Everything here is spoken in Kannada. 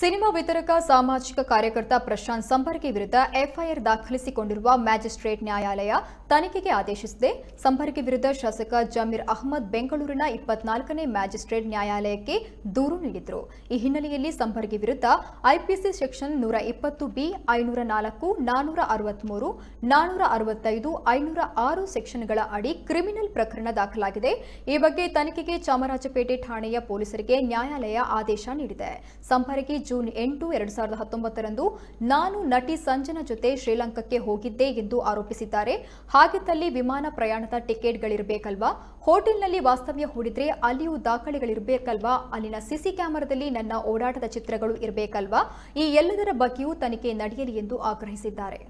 ಸಿನಿಮಾ ವಿತರಕ ಸಾಮಾಜಿಕ ಕಾರ್ಯಕರ್ತ ಪ್ರಶಾಂತ್ ಸಂಪರ್ಕಿ ವಿರುದ್ಧ ಎಫ್ಐಆರ್ ದಾಖಲಿಸಿಕೊಂಡಿರುವ ಮ್ಯಾಜಿಸ್ಟ್ರೇಟ್ ನ್ಯಾಯಾಲಯ ತನಿಖೆಗೆ ಆದೇಶಿಸಿದೆ ಸಂಪರ್ಕಿ ವಿರುದ್ಧ ಶಾಸಕ ಜಮೀರ್ ಅಹಮದ್ ಬೆಂಗಳೂರಿನ ಇಪ್ಪತ್ನಾಲ್ಕನೇ ಮ್ಯಾಜಿಸ್ಟ್ರೇಟ್ ನ್ಯಾಯಾಲಯಕ್ಕೆ ದೂರು ನೀಡಿದ್ರು ಈ ಹಿನ್ನೆಲೆಯಲ್ಲಿ ಸಂಪರ್ಕಿ ವಿರುದ್ಧ ಐಪಿಸಿ ಸೆಕ್ಷನ್ ನೂರ ಇಪ್ಪತ್ತು ಬಿ ಐನೂರ ನಾಲ್ಕು ನಾನೂರ ಅರವತ್ಮೂರು ನಾನೂರ ಅರವತ್ತೈದು ಐನೂರ ಆರು ಸೆಕ್ಷನ್ಗಳ ಅಡಿ ಕ್ರಿಮಿನಲ್ ಪ್ರಕರಣ ದಾಖಲಾಗಿದೆ ಈ ಬಗ್ಗೆ ತನಿಖೆಗೆ ಚಾಮರಾಜಪೇಟೆ ಠಾಣೆಯ ಪೊಲೀಸರಿಗೆ ನ್ಯಾಯಾಲಯ ಆದೇಶ ನೀಡಿದೆ ಸಂಪರ್ಕಿ ಜೂನ್ ಎಂಟು ಎರಡು ಸಾವಿರದ ಹತ್ತೊಂಬತ್ತರಂದು ನಾನು ನಟಿ ಸಂಜನಾ ಜೊತೆ ಶ್ರೀಲಂಕಾಕ್ಕೆ ಹೋಗಿದ್ದೆ ಎಂದು ಆರೋಪಿಸಿದ್ದಾರೆ ಹಾಗಿದ್ದಲ್ಲಿ ವಿಮಾನ ಪ್ರಯಾಣದ ಟಿಕೆಟ್ಗಳಿರಬೇಕಲ್ವಾ ಹೋಟೆಲ್ನಲ್ಲಿ ವಾಸ್ತವ್ಯ ಹೂಡಿದ್ರೆ ಅಲ್ಲಿಯೂ ದಾಖಲೆಗಳಿರಬೇಕಲ್ವಾ ಅಲ್ಲಿನ ಸಿಸಿ ಕ್ಯಾಮೆರಾದಲ್ಲಿ ನನ್ನ ಓಡಾಟದ ಚಿತ್ರಗಳು ಇರಬೇಕಲ್ವಾ ಈ ಎಲ್ಲದರ ಬಗ್ಗೆಯೂ ತನಿಖೆ ನಡೆಯಲಿ ಎಂದು ಆಗ್ರಹಿಸಿದ್ದಾರೆ